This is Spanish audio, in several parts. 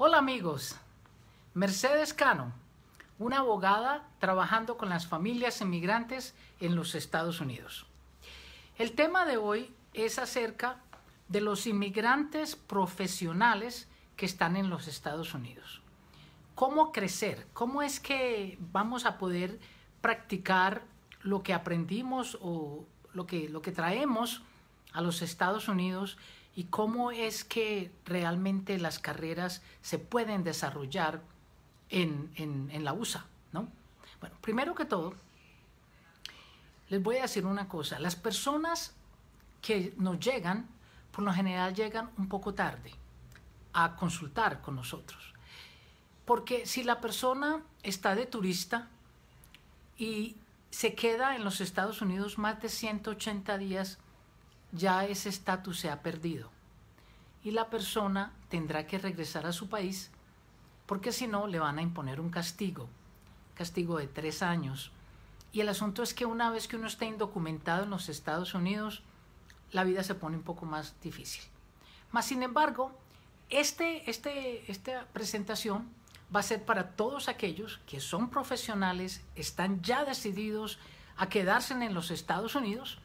Hola amigos, Mercedes Cano, una abogada trabajando con las familias inmigrantes en los Estados Unidos. El tema de hoy es acerca de los inmigrantes profesionales que están en los Estados Unidos. ¿Cómo crecer? ¿Cómo es que vamos a poder practicar lo que aprendimos o lo que, lo que traemos a los Estados Unidos y cómo es que realmente las carreras se pueden desarrollar en, la USA, ¿no? Bueno, primero que todo, les voy a decir una cosa. Las personas que nos llegan, por lo general llegan un poco tarde a consultar con nosotros. Porque si la persona está de turista y se queda en los Estados Unidos más de 180 días, ya ese estatus se ha perdido y la persona tendrá que regresar a su país porque si no le van a imponer un castigo, castigo de tres años. Y el asunto es que una vez que uno está indocumentado en los Estados Unidos, la vida se pone un poco más difícil. Mas sin embargo, este, este, esta presentación va a ser para todos aquellos que son profesionales, están ya decididos a quedarse en los Estados Unidos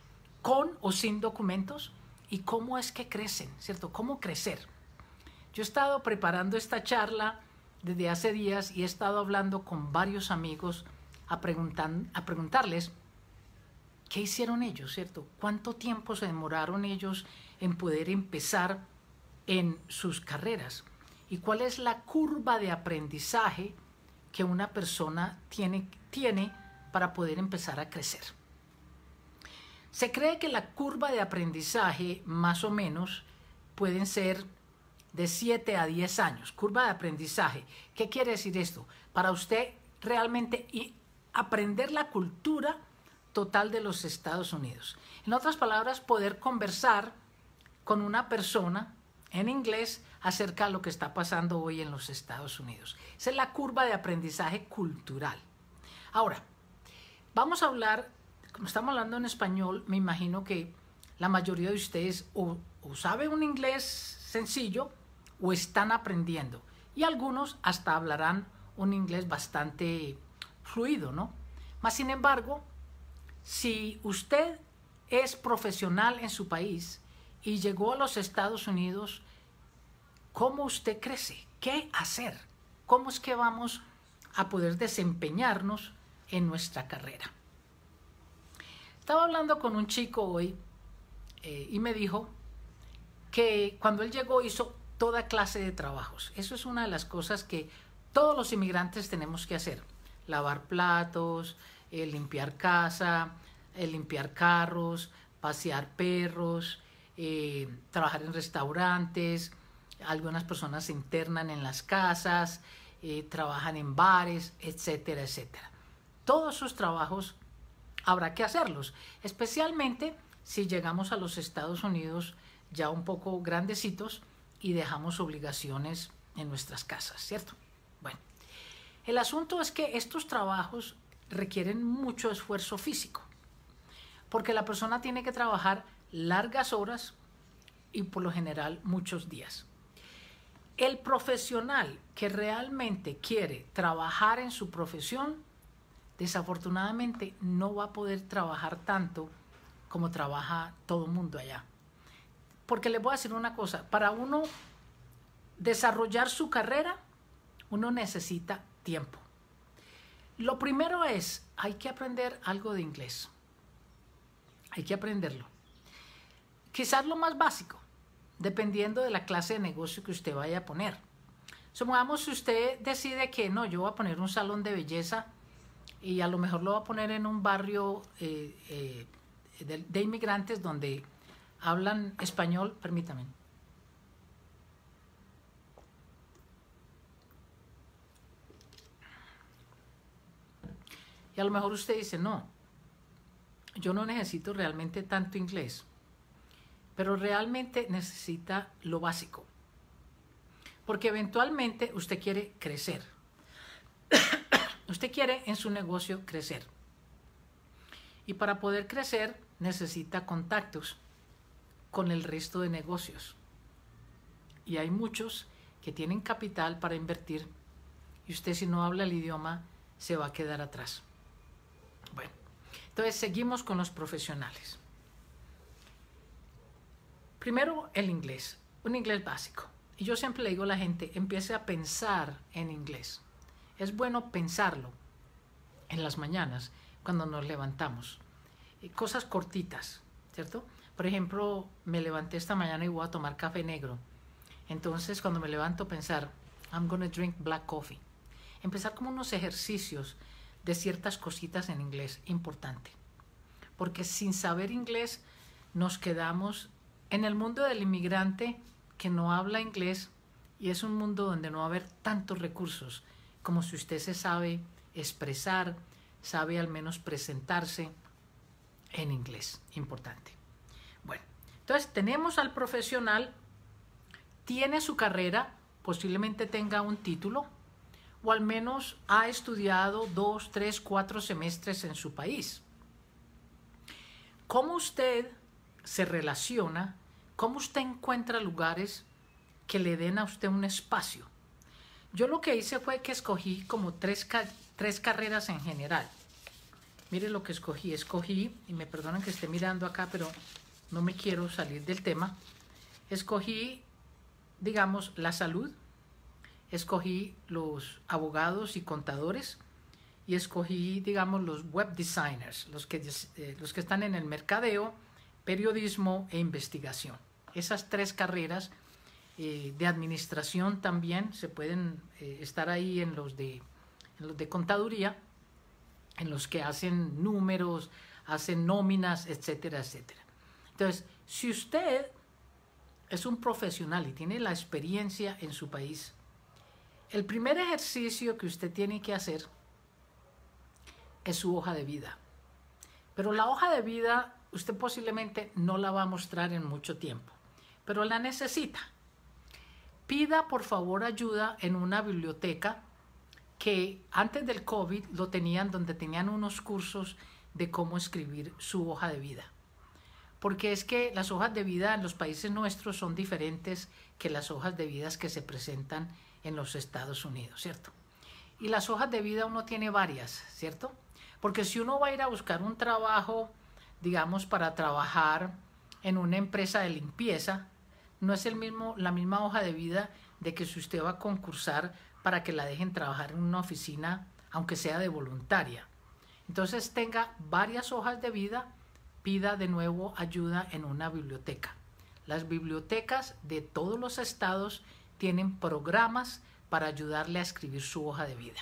con o sin documentos y cómo es que crecen, ¿cierto? ¿Cómo crecer? Yo he estado preparando esta charla desde hace días y he estado hablando con varios amigos a, a preguntarles qué hicieron ellos, ¿cierto? ¿Cuánto tiempo se demoraron ellos en poder empezar en sus carreras? ¿Y cuál es la curva de aprendizaje que una persona tiene, tiene para poder empezar a crecer? Se cree que la curva de aprendizaje, más o menos, pueden ser de 7 a 10 años. Curva de aprendizaje. ¿Qué quiere decir esto? Para usted realmente aprender la cultura total de los Estados Unidos. En otras palabras, poder conversar con una persona en inglés acerca de lo que está pasando hoy en los Estados Unidos. Esa es la curva de aprendizaje cultural. Ahora, vamos a hablar como estamos hablando en español, me imagino que la mayoría de ustedes o, saben sabe un inglés sencillo o están aprendiendo. Y algunos hasta hablarán un inglés bastante fluido, ¿no? Mas, sin embargo, si usted es profesional en su país y llegó a los Estados Unidos, ¿cómo usted crece? ¿Qué hacer? ¿Cómo es que vamos a poder desempeñarnos en nuestra carrera? Estaba hablando con un chico hoy eh, y me dijo que cuando él llegó hizo toda clase de trabajos. Eso es una de las cosas que todos los inmigrantes tenemos que hacer. Lavar platos, eh, limpiar casa, eh, limpiar carros, pasear perros, trabajar en restaurantes. Algunas personas se internan en las casas, trabajan en bares, etcétera, etcétera. Todos sus trabajos habrá que hacerlos, especialmente si llegamos a los Estados Unidos ya un poco grandecitos y dejamos obligaciones en nuestras casas, ¿cierto? Bueno, el asunto es que estos trabajos requieren mucho esfuerzo físico, porque la persona tiene que trabajar largas horas y por lo general muchos días. El profesional que realmente quiere trabajar en su profesión desafortunadamente no va a poder trabajar tanto como trabaja todo el mundo allá. Porque les voy a decir una cosa, para uno desarrollar su carrera, uno necesita tiempo. Lo primero es, hay que aprender algo de inglés. Hay que aprenderlo. Quizás lo más básico, dependiendo de la clase de negocio que usted vaya a poner. Supongamos si usted decide que no, yo voy a poner un salón de belleza y a lo mejor lo va a poner en un barrio eh, eh, de, de, inmigrantes donde hablan español, permítame. Y a lo mejor usted dice, no, yo no necesito realmente tanto inglés, pero realmente necesita lo básico, porque eventualmente usted quiere crecer. Usted quiere en su negocio crecer. Y para poder crecer necesita contactos con el resto de negocios. Y hay muchos que tienen capital para invertir y usted si no habla el idioma se va a quedar atrás. Bueno, entonces seguimos con los profesionales. Primero el inglés, un inglés básico. Y yo siempre le digo a la gente, empiece a pensar en inglés. Es bueno pensarlo en las mañanas cuando nos levantamos. Eh, cosas cortitas, ¿cierto? Por ejemplo, me levanté esta mañana y voy a tomar café negro. Entonces, cuando me levanto, pensar, I'm gonna drink black coffee. Empezar como unos ejercicios de ciertas cositas en inglés, importante. Porque sin saber inglés nos quedamos en el mundo del inmigrante que no habla inglés y es un mundo donde no va a haber tantos recursos como si usted se sabe expresar, sabe al menos presentarse en inglés. Importante. Bueno, entonces tenemos al profesional, tiene su carrera, posiblemente tenga un título, o al menos ha estudiado dos, tres, cuatro semestres en su país. ¿Cómo usted se relaciona? ¿Cómo usted encuentra lugares que le den a usted un espacio? Yo lo que hice fue que escogí como tres, tres carreras en general. Mire lo que escogí. Escogí, y me perdonan que esté mirando acá, pero no me quiero salir del tema. Escogí, digamos, la salud, escogí los abogados y contadores y escogí, digamos, los web designers, los que, eh, los que están en el mercadeo, periodismo e investigación. Esas tres carreras eh, de administración también, se pueden eh, estar ahí en los, de, en los de contaduría, en los que hacen números, hacen nóminas, etcétera, etcétera. Entonces, si usted es un profesional y tiene la experiencia en su país, el primer ejercicio que usted tiene que hacer es su hoja de vida. Pero la hoja de vida usted posiblemente no la va a mostrar en mucho tiempo, pero la necesita. Pida por favor ayuda en una biblioteca que antes del COVID lo tenían donde tenían unos cursos de cómo escribir su hoja de vida. Porque es que las hojas de vida en los países nuestros son diferentes que las hojas de vida que se presentan en los Estados Unidos, ¿cierto? Y las hojas de vida uno tiene varias, ¿cierto? Porque si uno va a ir a buscar un trabajo, digamos, para trabajar en una empresa de limpieza, no es el mismo, la misma hoja de vida de que si usted va a concursar para que la dejen trabajar en una oficina, aunque sea de voluntaria. Entonces tenga varias hojas de vida, pida de nuevo ayuda en una biblioteca. Las bibliotecas de todos los estados tienen programas para ayudarle a escribir su hoja de vida.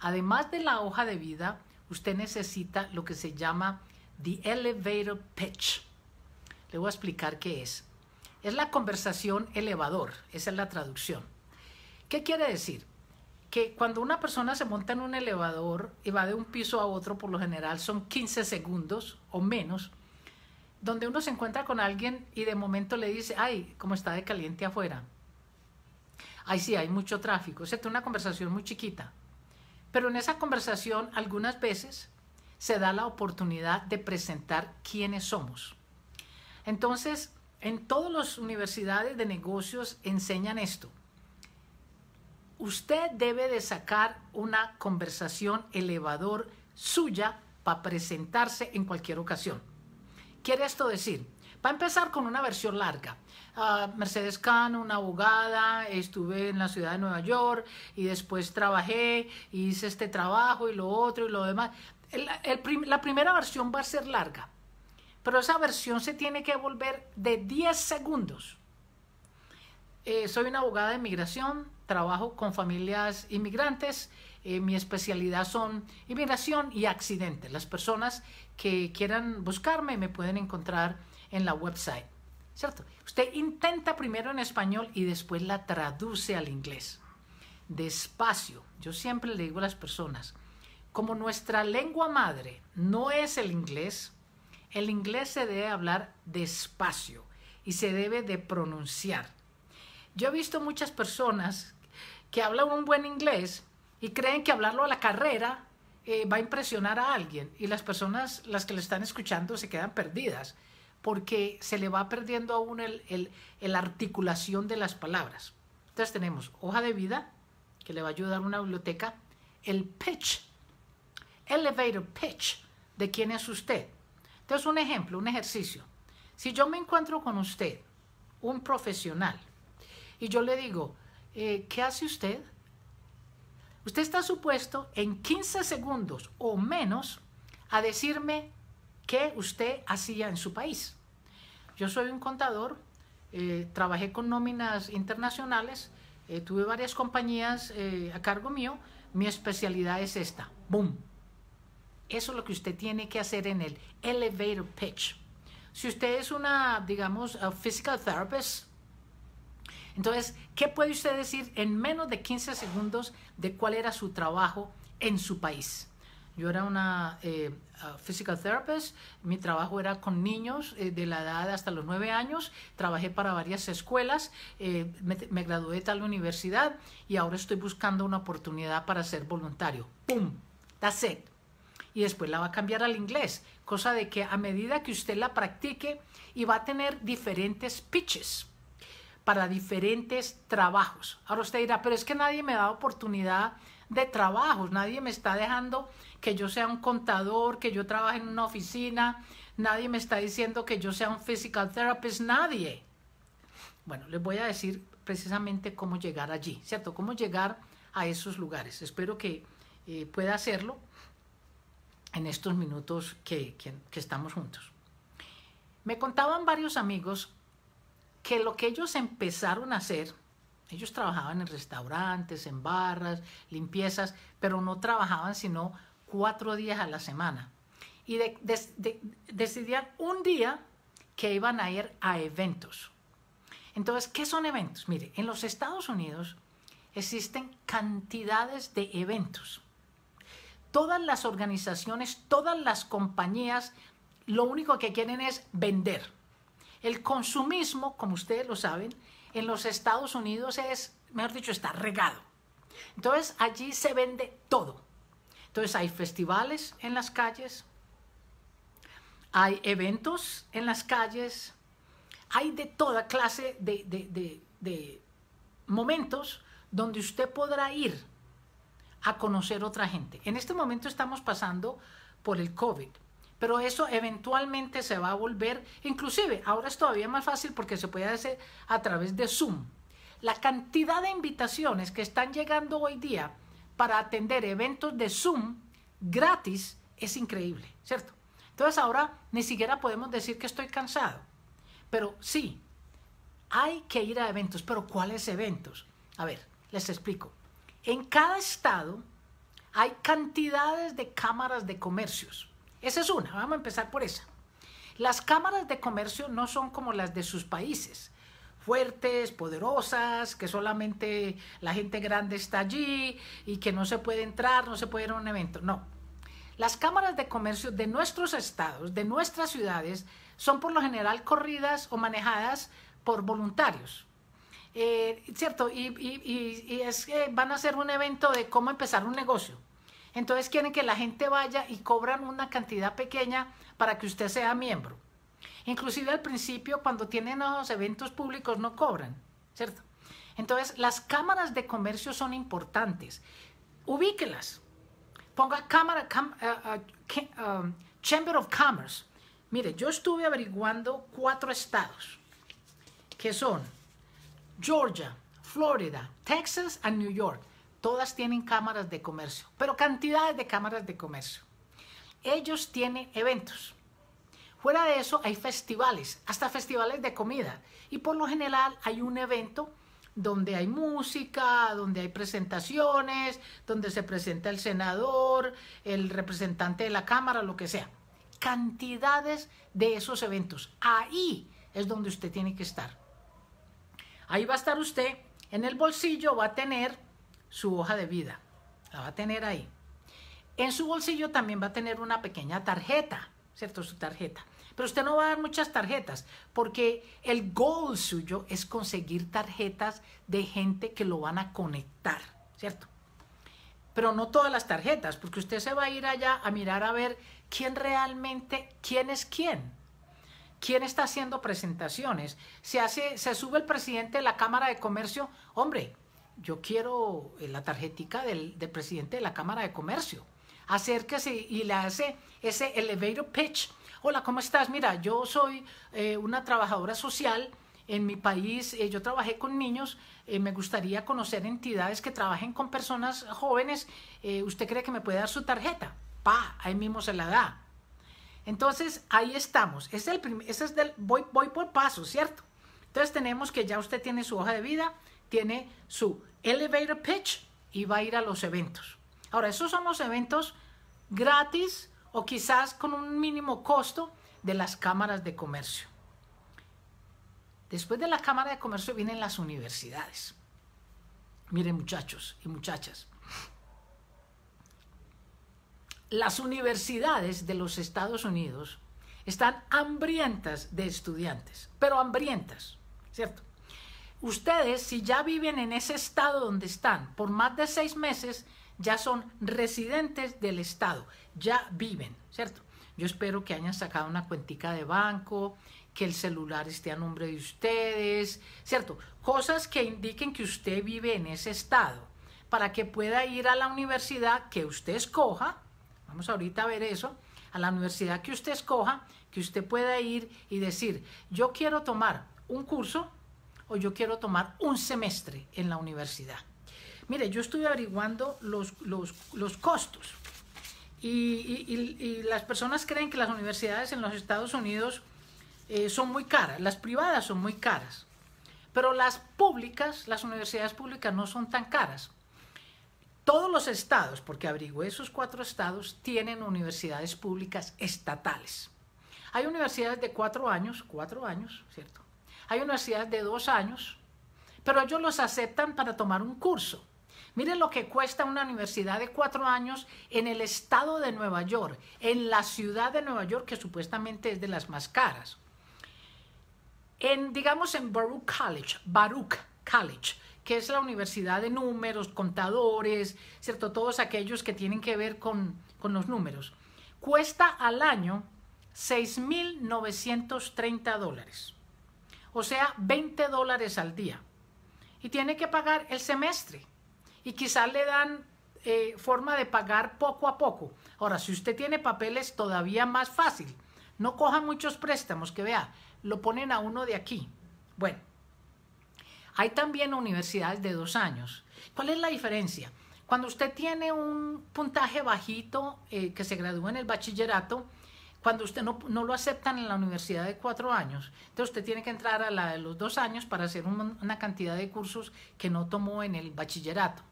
Además de la hoja de vida, usted necesita lo que se llama The Elevator Pitch. Le voy a explicar qué es. Es la conversación elevador, esa es la traducción. ¿Qué quiere decir? Que cuando una persona se monta en un elevador y va de un piso a otro, por lo general son 15 segundos o menos, donde uno se encuentra con alguien y de momento le dice, ay, cómo está de caliente afuera. Ay, sí, hay mucho tráfico. O sea, una conversación muy chiquita. Pero en esa conversación algunas veces se da la oportunidad de presentar quiénes somos. Entonces, en todas las universidades de negocios enseñan esto. Usted debe de sacar una conversación elevador suya para presentarse en cualquier ocasión. Quiere esto decir, va a empezar con una versión larga. Ah, Mercedes Cano, una abogada, estuve en la ciudad de Nueva York y después trabajé, hice este trabajo y lo otro y lo demás. la primera versión va a ser larga pero esa versión se tiene que volver de 10 segundos. Eh, soy una abogada de inmigración, trabajo con familias inmigrantes, eh, mi especialidad son inmigración y accidentes. Las personas que quieran buscarme me pueden encontrar en la website, ¿cierto? Usted intenta primero en español y después la traduce al inglés. Despacio, yo siempre le digo a las personas, como nuestra lengua madre no es el inglés, el inglés se debe hablar despacio y se debe de pronunciar. Yo he visto muchas personas que hablan un buen inglés y creen que hablarlo a la carrera eh, va a impresionar a alguien y las personas, las que le están escuchando, se quedan perdidas porque se le va perdiendo aún el, el, articulación de las palabras. Entonces tenemos hoja de vida, que le va a ayudar una biblioteca, el pitch, elevator pitch, de quién es usted es un ejemplo, un ejercicio. Si yo me encuentro con usted, un profesional, y yo le digo, eh, ¿qué hace usted? Usted está supuesto en 15 segundos o menos a decirme qué usted hacía en su país. Yo soy un contador, eh, trabajé con nóminas internacionales, eh, tuve varias compañías a cargo mío, mi especialidad es esta, boom, eso es lo que usted tiene que hacer en el elevator pitch. Si usted es una, digamos, physical therapist, entonces, ¿qué puede usted decir en menos de 15 segundos de cuál era su trabajo en su país? Yo era una eh, physical therapist, mi trabajo era con niños eh, de la edad hasta los 9 años, trabajé para varias escuelas, eh, me, gradué de tal universidad y ahora estoy buscando una oportunidad para ser voluntario. ¡Pum! That's it y después la va a cambiar al inglés, cosa de que a medida que usted la practique y va a tener diferentes pitches para diferentes trabajos. Ahora usted dirá, pero es que nadie me da oportunidad de trabajos, nadie me está dejando que yo sea un contador, que yo trabaje en una oficina, nadie me está diciendo que yo sea un physical therapist, nadie. Bueno, les voy a decir precisamente cómo llegar allí, ¿cierto? Cómo llegar a esos lugares. Espero que eh, pueda hacerlo en estos minutos que, estamos juntos. Me contaban varios amigos que lo que ellos empezaron a hacer, ellos trabajaban en restaurantes, en barras, limpiezas, pero no trabajaban sino cuatro días a la semana. Y decidían un día que iban a ir a eventos. Entonces, ¿qué son eventos? Mire, en los Estados Unidos existen cantidades de eventos. Todas las organizaciones, todas las compañías, lo único que quieren es vender. El consumismo, como ustedes lo saben, en los Estados Unidos es, mejor dicho, está regado. Entonces allí se vende todo. Entonces hay festivales en las calles, hay eventos en las calles, hay de toda clase de, de momentos donde usted podrá ir a conocer otra gente. En este momento estamos pasando por el COVID, pero eso eventualmente se va a volver, inclusive ahora es todavía más fácil porque se puede hacer a través de Zoom. La cantidad de invitaciones que están llegando hoy día para atender eventos de Zoom gratis es increíble, ¿cierto? Entonces ahora ni siquiera podemos decir que estoy cansado, pero sí, hay que ir a eventos, pero ¿cuáles eventos? A ver, les explico. En cada estado hay cantidades de cámaras de comercios. Esa es una, vamos a empezar por esa. Las cámaras de comercio no son como las de sus países, fuertes, poderosas, que solamente la gente grande está allí y que no se puede entrar, no se puede ir a un evento. No. Las cámaras de comercio de nuestros estados, de nuestras ciudades, son por lo general corridas o manejadas por voluntarios, eh, ¿cierto? Y, es que van a hacer un evento de cómo empezar un negocio. Entonces quieren que la gente vaya y cobran una cantidad pequeña para que usted sea miembro. Inclusive al principio cuando tienen los eventos públicos no cobran, ¿cierto? Entonces las cámaras de comercio son importantes. Ubíquelas. Ponga cámara, eh, eh, um, Chamber of Commerce. Mire, yo estuve averiguando cuatro estados que son Georgia, Florida, Texas y New York. Todas tienen cámaras de comercio, pero cantidades de cámaras de comercio. Ellos tienen eventos. Fuera de eso hay festivales, hasta festivales de comida. Y por lo general hay un evento donde hay música, donde hay presentaciones, donde se presenta el senador, el representante de la Cámara, lo que sea. Cantidades de esos eventos. Ahí es donde usted tiene que estar. Ahí va a estar usted, en el bolsillo va a tener su hoja de vida, la va a tener ahí. En su bolsillo también va a tener una pequeña tarjeta, ¿cierto? Su tarjeta. Pero usted no va a dar muchas tarjetas, porque el goal suyo es conseguir tarjetas de gente que lo van a conectar, ¿cierto? Pero no todas las tarjetas, porque usted se va a ir allá a mirar a ver quién realmente, quién es quién, ¿Quién está haciendo presentaciones? Se, hace, se sube el presidente de la Cámara de Comercio. Hombre, yo quiero eh, la tarjetica del, presidente de la Cámara de Comercio. Acérquese y le hace ese elevator pitch. Hola, ¿cómo estás? Mira, yo soy eh, una trabajadora social. En mi país eh, yo trabajé con niños, me gustaría conocer entidades que trabajen con personas jóvenes. ¿Usted cree que me puede dar su tarjeta? Pa, ahí mismo se la da. Entonces, ahí estamos. Es el ese es del, voy, por paso, ¿cierto? Entonces tenemos que ya usted tiene su hoja de vida, tiene su elevator pitch y va a ir a los eventos. Ahora, esos son los eventos gratis o quizás con un mínimo costo de las cámaras de comercio. Después de la Cámara de Comercio vienen las universidades. Miren muchachos y muchachas, las universidades de los Estados Unidos están hambrientas de estudiantes, pero hambrientas, ¿cierto? Ustedes, si ya viven en ese estado donde están por más de seis meses, ya son residentes del estado, ya viven, ¿cierto? Yo espero que hayan sacado una cuentica de banco, que el celular esté a nombre de ustedes, ¿cierto? Cosas que indiquen que usted vive en ese estado, para que pueda ir a la universidad que usted escoja, Vamos ahorita a ver eso, a la universidad que usted escoja, que usted pueda ir y decir, yo quiero tomar un curso o yo quiero tomar un semestre en la universidad. Mire, yo estuve averiguando los, costos y, las personas creen que las universidades en los Estados Unidos eh, son muy caras, las privadas son muy caras, pero las públicas, las universidades públicas no son tan caras. Todos los estados, porque averigüé esos cuatro estados, tienen universidades públicas estatales. Hay universidades de cuatro años, cuatro años, ¿cierto? Hay universidades de dos años, pero ellos los aceptan para tomar un curso. Miren lo que cuesta una universidad de cuatro años en el estado de Nueva York, en la ciudad de Nueva York, que supuestamente es de las más caras. En, digamos, en Baruch College, Baruch College, que es la universidad de números, contadores, ¿cierto? Todos aquellos que tienen que ver con, los números. Cuesta al año 6.930 dólares, o sea, 20 dólares al día. Y tiene que pagar el semestre. Y quizás le dan eh, forma de pagar poco a poco. Ahora, si usted tiene papeles, todavía más fácil. No coja muchos préstamos, que vea, lo ponen a uno de aquí. Bueno, hay también universidades de dos años. ¿Cuál es la diferencia? Cuando usted tiene un puntaje bajito eh, que se gradúa en el bachillerato, cuando usted no, lo aceptan en la universidad de cuatro años, entonces usted tiene que entrar a la de los dos años para hacer una cantidad de cursos que no tomó en el bachillerato.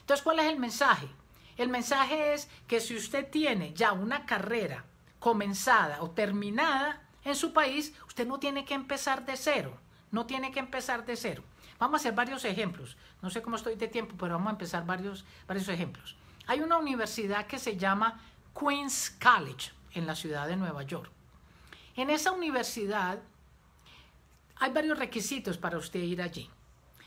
Entonces, ¿cuál es el mensaje? El mensaje es que si usted tiene ya una carrera comenzada o terminada en su país, usted no tiene que empezar de cero, no tiene que empezar de cero. Vamos a hacer varios ejemplos. No sé cómo estoy de tiempo, pero vamos a empezar varios, varios ejemplos. Hay una universidad que se llama Queens College en la ciudad de Nueva York. En esa universidad hay varios requisitos para usted ir allí.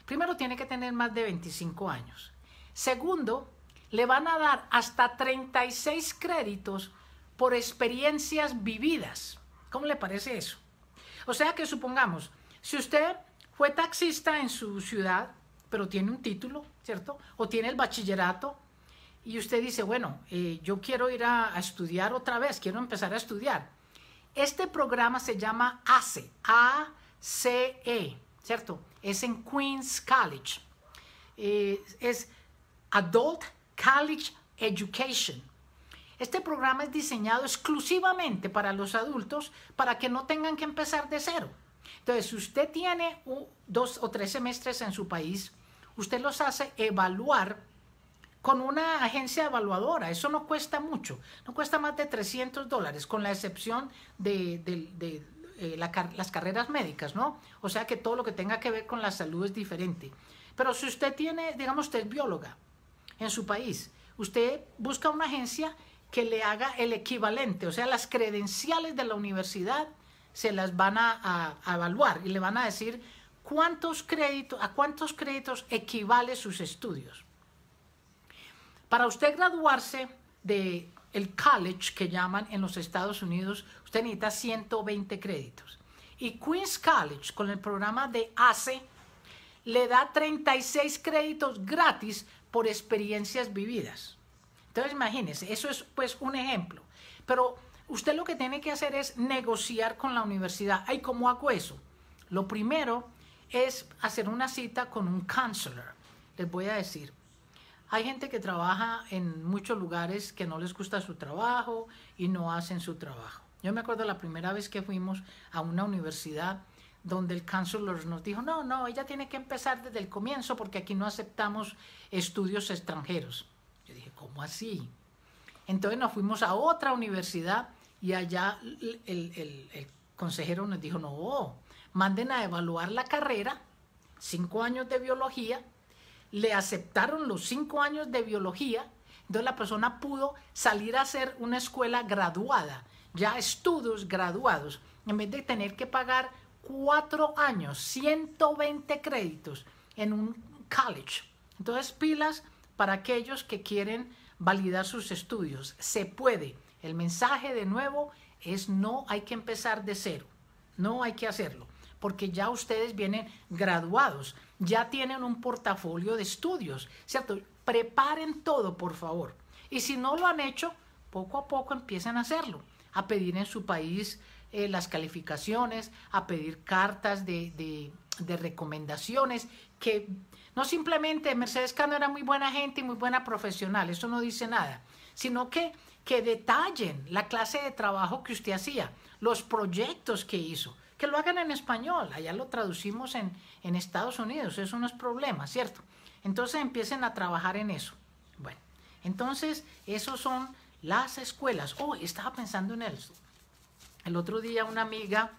Primero, tiene que tener más de 25 años. Segundo, le van a dar hasta 36 créditos por experiencias vividas. ¿Cómo le parece eso? O sea que supongamos, si usted fue taxista en su ciudad, pero tiene un título, ¿cierto? O tiene el bachillerato. Y usted dice, bueno, eh, yo quiero ir a, estudiar otra vez, quiero empezar a estudiar. Este programa se llama ACE, A-C-E, ¿cierto? Es en Queens College. Eh, es Adult College Education. Este programa es diseñado exclusivamente para los adultos para que no tengan que empezar de cero. Entonces, si usted tiene dos o tres semestres en su país, usted los hace evaluar con una agencia evaluadora. Eso no cuesta mucho, no cuesta más de 300 dólares, con la excepción de, eh, las carreras médicas, ¿no? O sea que todo lo que tenga que ver con la salud es diferente. Pero si usted tiene, digamos, usted es bióloga en su país, usted busca una agencia que le haga el equivalente, o sea, las credenciales de la universidad se las van a, evaluar y le van a decir cuántos créditos, a cuántos créditos equivale sus estudios. Para usted graduarse de el college que llaman en los Estados Unidos, usted necesita 120 créditos. Y Queens College, con el programa de ACE, le da 36 créditos gratis por experiencias vividas. Entonces, imagínense, eso es pues un ejemplo. Pero usted lo que tiene que hacer es negociar con la universidad. ¿Y ¿cómo hago eso? Lo primero es hacer una cita con un counselor. Les voy a decir, hay gente que trabaja en muchos lugares que no les gusta su trabajo y no hacen su trabajo. Yo me acuerdo la primera vez que fuimos a una universidad donde el counselor nos dijo, no, no, ella tiene que empezar desde el comienzo porque aquí no aceptamos estudios extranjeros. Yo dije, ¿cómo así? Entonces nos fuimos a otra universidad y allá el, consejero nos dijo, no, manden a evaluar la carrera, cinco años de biología, le aceptaron los cinco años de biología, entonces la persona pudo salir a hacer una escuela graduada, ya estudios graduados, en vez de tener que pagar cuatro años, 120 créditos en un college. Entonces pilas para aquellos que quieren validar sus estudios, se puede. El mensaje de nuevo es no hay que empezar de cero, no hay que hacerlo, porque ya ustedes vienen graduados, ya tienen un portafolio de estudios, ¿cierto? Preparen todo, por favor. Y si no lo han hecho, poco a poco empiecen a hacerlo, a pedir en su país eh, las calificaciones, a pedir cartas de, de recomendaciones, que no simplemente Mercedes Cano era muy buena gente y muy buena profesional, eso no dice nada, sino que que detallen la clase de trabajo que usted hacía, los proyectos que hizo, que lo hagan en español, allá lo traducimos en, Estados Unidos, eso no es problema, ¿cierto? Entonces empiecen a trabajar en eso. Bueno, entonces esos son las escuelas. Oh, estaba pensando en eso. El otro día una amiga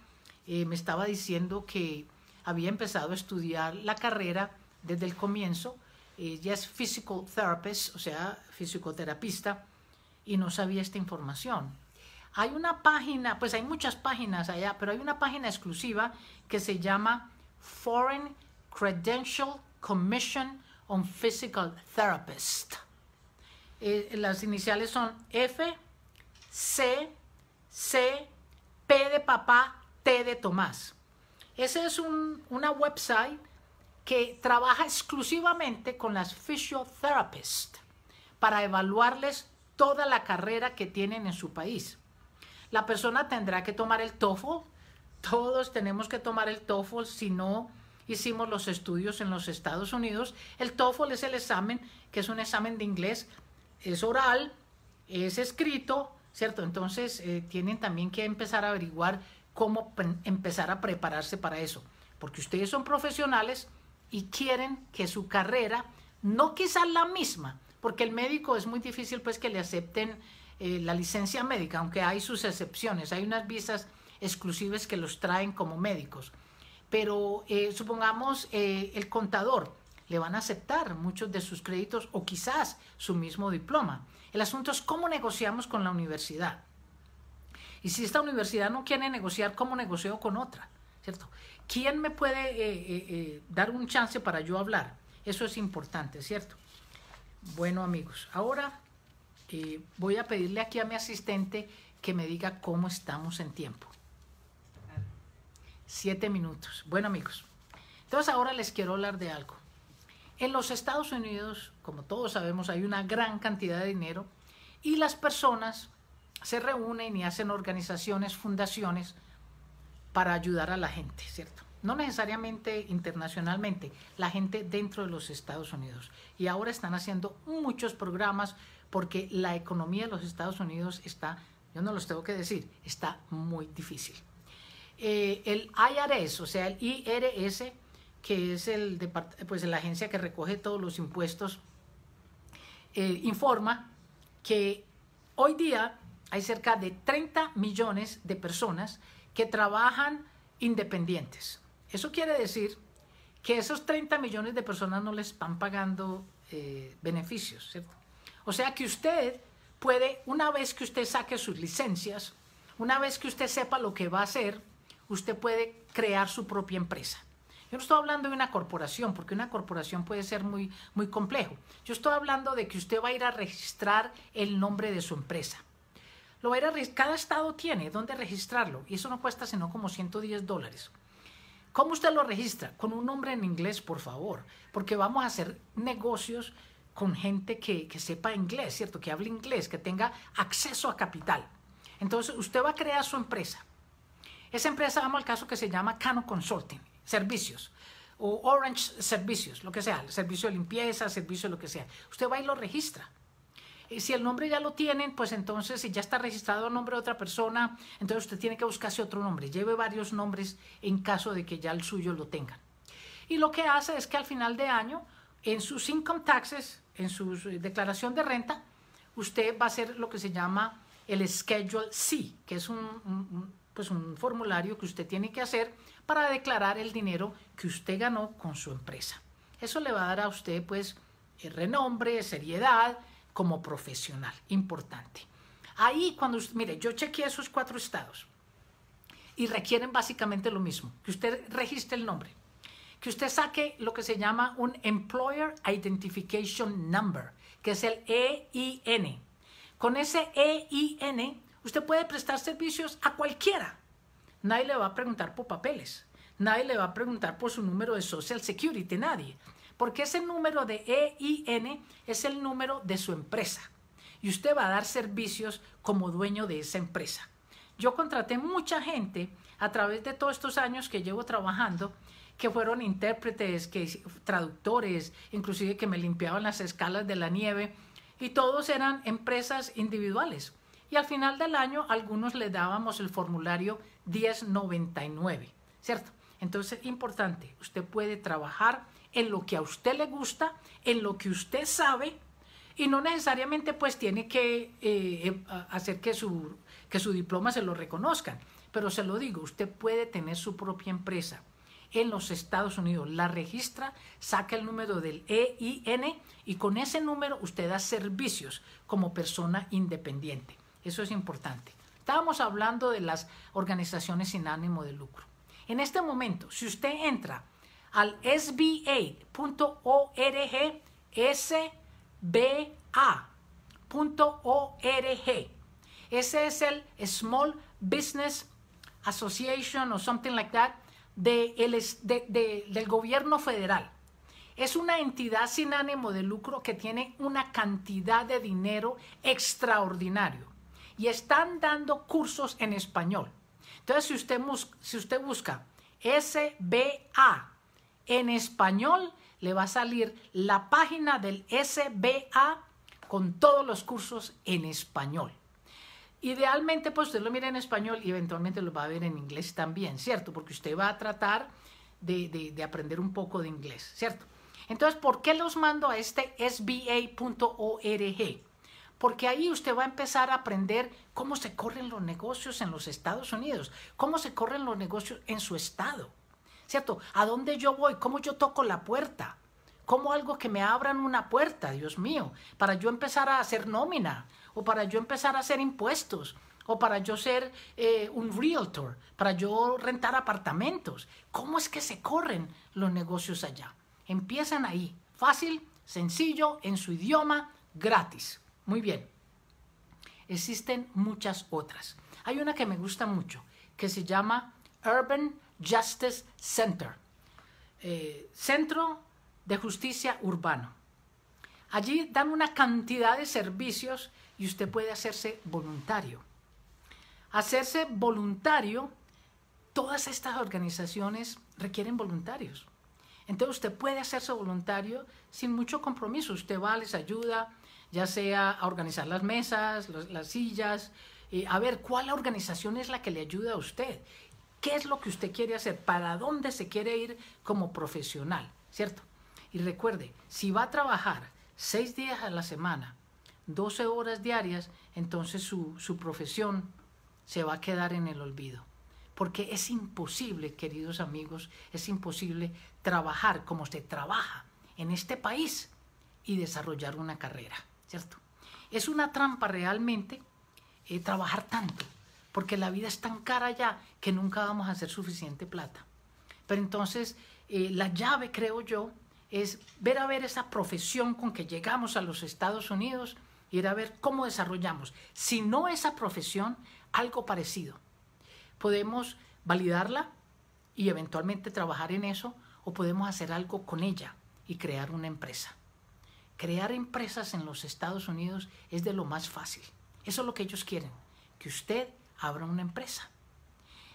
eh, me estaba diciendo que había empezado a estudiar la carrera desde el comienzo. Ella es physical therapist, o sea, fisioterapista y no sabía esta información. Hay una página, pues hay muchas páginas allá, pero hay una página exclusiva que se llama Foreign Credential Commission on Physical Therapist. Eh, las iniciales son F, C, C, P de papá, T de Tomás. ese es una website que trabaja exclusivamente con las Therapists. para evaluarles toda la carrera que tienen en su país. La persona tendrá que tomar el TOEFL, todos tenemos que tomar el TOEFL si no hicimos los estudios en los Estados Unidos. El TOEFL es el examen, que es un examen de inglés, es oral, es escrito, ¿cierto? Entonces eh, tienen también que empezar a averiguar cómo empezar a prepararse para eso, porque ustedes son profesionales y quieren que su carrera, no quizás la misma, porque el médico es muy difícil pues que le acepten eh, la licencia médica, aunque hay sus excepciones, hay unas visas exclusivas que los traen como médicos. Pero eh, supongamos eh, el contador, le van a aceptar muchos de sus créditos o quizás su mismo diploma. El asunto es cómo negociamos con la universidad. Y si esta universidad no quiere negociar, ¿cómo negocio con otra? ¿Cierto? ¿Quién me puede dar un chance para yo hablar? Eso es importante, ¿cierto? Bueno amigos, ahora eh, voy a pedirle aquí a mi asistente que me diga cómo estamos en tiempo. Siete minutos. Bueno amigos, entonces ahora les quiero hablar de algo. En los Estados Unidos, como todos sabemos, hay una gran cantidad de dinero y las personas se reúnen y hacen organizaciones, fundaciones para ayudar a la gente, ¿cierto? no necesariamente internacionalmente, la gente dentro de los Estados Unidos. Y ahora están haciendo muchos programas porque la economía de los Estados Unidos está, yo no los tengo que decir, está muy difícil. Eh, el IRS, o sea, el IRS, que es el pues, la agencia que recoge todos los impuestos, eh, informa que hoy día hay cerca de 30 millones de personas que trabajan independientes. Eso quiere decir que esos 30 millones de personas no les están pagando eh, beneficios, ¿cierto? O sea que usted puede, una vez que usted saque sus licencias, una vez que usted sepa lo que va a hacer, usted puede crear su propia empresa. Yo no estoy hablando de una corporación, porque una corporación puede ser muy, muy complejo. Yo estoy hablando de que usted va a ir a registrar el nombre de su empresa. Lo cada estado tiene dónde registrarlo y eso no cuesta sino como 110 dólares. ¿Cómo usted lo registra? Con un nombre en inglés, por favor, porque vamos a hacer negocios con gente que, sepa inglés, ¿cierto? Que hable inglés, que tenga acceso a capital. Entonces, usted va a crear su empresa. Esa empresa, vamos al caso que se llama Cano Consulting, servicios, o Orange Servicios, lo que sea, servicio de limpieza, servicio de lo que sea. Usted va y lo registra si el nombre ya lo tienen, pues entonces si ya está registrado el nombre de otra persona, entonces usted tiene que buscarse otro nombre. Lleve varios nombres en caso de que ya el suyo lo tengan. Y lo que hace es que al final de año, en sus income taxes, en su declaración de renta, usted va a hacer lo que se llama el Schedule C, que es un, pues un formulario que usted tiene que hacer para declarar el dinero que usted ganó con su empresa. Eso le va a dar a usted pues el eh, renombre, seriedad, como profesional. Importante. Ahí cuando, mire, yo chequeé esos cuatro estados y requieren básicamente lo mismo, que usted registre el nombre, que usted saque lo que se llama un Employer Identification Number, que es el EIN. Con ese EIN usted puede prestar servicios a cualquiera. Nadie le va a preguntar por papeles, nadie le va a preguntar por su número de Social Security, nadie porque ese número de EIN es el número de su empresa y usted va a dar servicios como dueño de esa empresa. Yo contraté mucha gente a través de todos estos años que llevo trabajando que fueron intérpretes, que traductores, inclusive que me limpiaban las escalas de la nieve y todos eran empresas individuales. Y al final del año algunos le dábamos el formulario 1099, ¿cierto? Entonces, importante, usted puede trabajar en lo que a usted le gusta, en lo que usted sabe y no necesariamente pues tiene que eh, em, hacer que su, que su diploma se lo reconozcan. Pero se lo digo, usted puede tener su propia empresa en los Estados Unidos. La registra, saca el número del EIN y con ese número usted da servicios como persona independiente. Eso es importante. Estábamos hablando de las organizaciones sin ánimo de lucro. En este momento, si usted entra al sba.org, sba.org. Ese es el Small Business Association o something like that de el, de, del gobierno federal. Es una entidad sin ánimo de lucro que tiene una cantidad de dinero extraordinario y están dando cursos en español. Entonces, si usted, si usted busca SBA en español le va a salir la página del SBA con todos los cursos en español. Idealmente, pues usted lo mira en español y eventualmente lo va a ver en inglés también, ¿cierto? Porque usted va a tratar de, aprender un poco de inglés, ¿cierto? Entonces, ¿por qué los mando a este sba.org? porque ahí usted va a empezar a aprender cómo se corren los negocios en los Estados Unidos, cómo se corren los negocios en su estado, ¿cierto? ¿A dónde yo voy? ¿Cómo yo toco la puerta? ¿Cómo algo que me abran una puerta, Dios mío? Para yo empezar a hacer nómina, o para yo empezar a hacer impuestos, o para yo ser eh, un realtor, para yo rentar apartamentos. ¿Cómo es que se corren los negocios allá? Empiezan ahí, fácil, sencillo, en su idioma, gratis. Muy bien. Existen muchas otras. Hay una que me gusta mucho, que se llama Urban Justice Center, eh, Centro de Justicia Urbano. Allí dan una cantidad de servicios y usted puede hacerse voluntario. Hacerse voluntario, todas estas organizaciones requieren voluntarios. Entonces usted puede hacerse voluntario sin mucho compromiso. Usted va, les ayuda, ya sea a organizar las mesas, las sillas, eh, a ver cuál organización es la que le ayuda a usted qué es lo que usted quiere hacer, para dónde se quiere ir como profesional, ¿cierto? Y recuerde, si va a trabajar seis días a la semana, 12 horas diarias, entonces su, profesión se va a quedar en el olvido. Porque es imposible, queridos amigos, es imposible trabajar como se trabaja en este país y desarrollar una carrera, ¿cierto? Es una trampa realmente eh, trabajar tanto, porque la vida es tan cara ya que nunca vamos a hacer suficiente plata. Pero entonces eh, la llave, creo yo, es ver a ver esa profesión con que llegamos a los Estados Unidos y ir a ver cómo desarrollamos, si no esa profesión, algo parecido. Podemos validarla y eventualmente trabajar en eso o podemos hacer algo con ella y crear una empresa. Crear empresas en los Estados Unidos es de lo más fácil. Eso es lo que ellos quieren, que usted abra una empresa.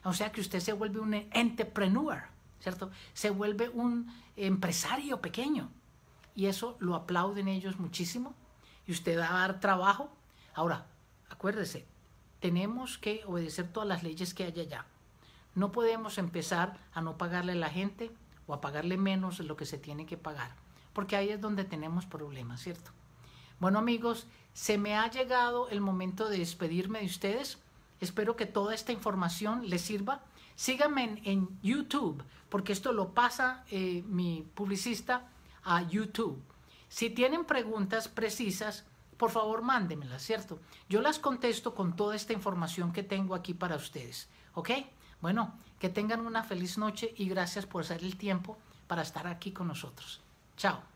O sea que usted se vuelve un entrepreneur, ¿cierto? Se vuelve un empresario pequeño. Y eso lo aplauden ellos muchísimo. Y usted va a dar trabajo. Ahora, acuérdese, tenemos que obedecer todas las leyes que hay allá. No podemos empezar a no pagarle a la gente o a pagarle menos de lo que se tiene que pagar, porque ahí es donde tenemos problemas, ¿cierto? Bueno amigos, se me ha llegado el momento de despedirme de ustedes. Espero que toda esta información les sirva. Síganme en, YouTube, porque esto lo pasa eh, mi publicista a YouTube. Si tienen preguntas precisas, por favor mándemelas, ¿cierto? Yo las contesto con toda esta información que tengo aquí para ustedes, ¿ok? Bueno, que tengan una feliz noche y gracias por hacer el tiempo para estar aquí con nosotros. Chao.